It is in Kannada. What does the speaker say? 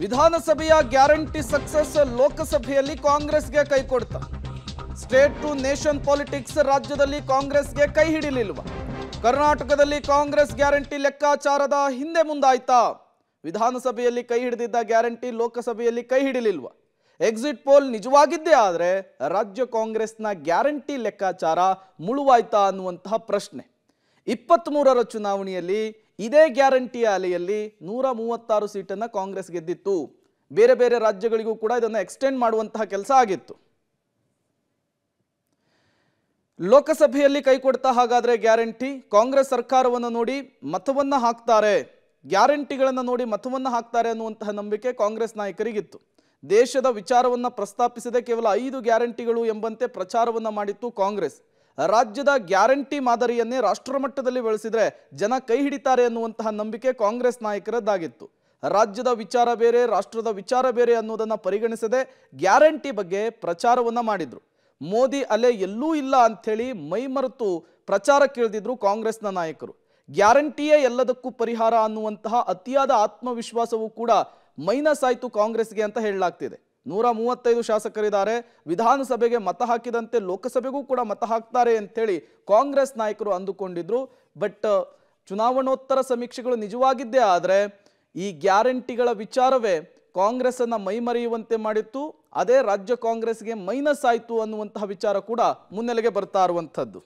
ವಿಧಾನಸಭೆಯ ಗ್ಯಾರಂಟಿ ಸಕ್ಸಸ್ ಲೋಕಸಭೆಯಲ್ಲಿ ಕಾಂಗ್ರೆಸ್ಗೆ ಕೈ ಕೊಡ್ತ ಸ್ಟೇಟ್ ಟು ನೇಷನ್ ಪಾಲಿಟಿಕ್ಸ್ ರಾಜ್ಯದಲ್ಲಿ ಕಾಂಗ್ರೆಸ್ಗೆ ಕೈ ಹಿಡಿಲಿಲ್ವ ಕರ್ನಾಟಕದಲ್ಲಿ ಕಾಂಗ್ರೆಸ್ ಗ್ಯಾರಂಟಿ ಲೆಕ್ಕಾಚಾರದ ಹಿಂದೆ ಮುಂದಾಯ್ತಾ ವಿಧಾನಸಭೆಯಲ್ಲಿ ಕೈ ಹಿಡಿದಿದ್ದ ಗ್ಯಾರಂಟಿ ಲೋಕಸಭೆಯಲ್ಲಿ ಕೈ ಹಿಡಿಲಿಲ್ವ ಎಕ್ಸಿಟ್ ಪೋಲ್ ನಿಜವಾಗಿದ್ದೇ ಆದರೆ ರಾಜ್ಯ ಕಾಂಗ್ರೆಸ್ನ ಗ್ಯಾರಂಟಿ ಲೆಕ್ಕಾಚಾರ ಮುಳುವಾಯ್ತಾ ಅನ್ನುವಂತಹ ಪ್ರಶ್ನೆ ಇಪ್ಪತ್ತ್ ಚುನಾವಣೆಯಲ್ಲಿ ಇದೇ ಗ್ಯಾರಂಟಿ ಅಲೆಯಲ್ಲಿ ನೂರ ಮೂವತ್ತಾರು ಸೀಟನ್ನು ಕಾಂಗ್ರೆಸ್ ಗೆದ್ದಿತ್ತು ಬೇರೆ ಬೇರೆ ರಾಜ್ಯಗಳಿಗೂ ಕೂಡ ಇದನ್ನು ಎಕ್ಸ್ಟೆಂಡ್ ಮಾಡುವಂತಹ ಕೆಲಸ ಆಗಿತ್ತು ಲೋಕಸಭೆಯಲ್ಲಿ ಕೈಕೊಡ್ತಾ ಹಾಗಾದ್ರೆ ಗ್ಯಾರಂಟಿ ಕಾಂಗ್ರೆಸ್ ಸರ್ಕಾರವನ್ನು ನೋಡಿ ಮತವನ್ನ ಹಾಕ್ತಾರೆ ಗ್ಯಾರಂಟಿಗಳನ್ನು ನೋಡಿ ಮತವನ್ನ ಹಾಕ್ತಾರೆ ಅನ್ನುವಂತಹ ನಂಬಿಕೆ ಕಾಂಗ್ರೆಸ್ ನಾಯಕರಿಗಿತ್ತು ದೇಶದ ವಿಚಾರವನ್ನ ಪ್ರಸ್ತಾಪಿಸದೆ ಕೇವಲ ಐದು ಗ್ಯಾರಂಟಿಗಳು ಎಂಬಂತೆ ಪ್ರಚಾರವನ್ನು ಮಾಡಿತ್ತು ಕಾಂಗ್ರೆಸ್ ರಾಜ್ಯದ ಗ್ಯಾರಂಟಿ ಮಾದರಿಯನ್ನೇ ರಾಷ್ಟ್ರ ಮಟ್ಟದಲ್ಲಿ ಬೆಳೆಸಿದರೆ ಜನ ಕೈ ಹಿಡಿತಾರೆ ಅನ್ನುವಂತಹ ನಂಬಿಕೆ ಕಾಂಗ್ರೆಸ್ ನಾಯಕರದ್ದಾಗಿತ್ತು ರಾಜ್ಯದ ವಿಚಾರ ಬೇರೆ ರಾಷ್ಟ್ರದ ವಿಚಾರ ಬೇರೆ ಅನ್ನೋದನ್ನ ಪರಿಗಣಿಸದೆ ಗ್ಯಾರಂಟಿ ಬಗ್ಗೆ ಪ್ರಚಾರವನ್ನ ಮಾಡಿದ್ರು ಮೋದಿ ಅಲೆ ಎಲ್ಲೂ ಇಲ್ಲ ಅಂಥೇಳಿ ಪ್ರಚಾರ ಕೇಳಿದ್ರು ಕಾಂಗ್ರೆಸ್ನ ನಾಯಕರು ಗ್ಯಾರಂಟಿಯೇ ಎಲ್ಲದಕ್ಕೂ ಪರಿಹಾರ ಅನ್ನುವಂತಹ ಅತಿಯಾದ ಆತ್ಮವಿಶ್ವಾಸವೂ ಕೂಡ ಮೈನಸ್ ಆಯಿತು ಕಾಂಗ್ರೆಸ್ಗೆ ಅಂತ ಹೇಳಲಾಗ್ತಿದೆ ನೂರ ಮೂವತ್ತೈದು ಶಾಸಕರಿದ್ದಾರೆ ವಿಧಾನಸಭೆಗೆ ಮತ ಹಾಕಿದಂತೆ ಲೋಕಸಭೆಗೂ ಕೂಡ ಮತ ಹಾಕ್ತಾರೆ ಅಂತೇಳಿ ಕಾಂಗ್ರೆಸ್ ನಾಯಕರು ಅಂದುಕೊಂಡಿದ್ರು ಬಟ್ ಚುನಾವಣೋತ್ತರ ಸಮೀಕ್ಷೆಗಳು ನಿಜವಾಗಿದ್ದೇ ಆದರೆ ಈ ಗ್ಯಾರಂಟಿಗಳ ವಿಚಾರವೇ ಕಾಂಗ್ರೆಸ್ ಅನ್ನ ಮೈಮರೆಯುವಂತೆ ಮಾಡಿತ್ತು ಅದೇ ರಾಜ್ಯ ಕಾಂಗ್ರೆಸ್ಗೆ ಮೈನಸ್ ಆಯಿತು ಅನ್ನುವಂತಹ ವಿಚಾರ ಕೂಡ ಮುನ್ನೆಲೆಗೆ ಬರ್ತಾ ಇರುವಂಥದ್ದು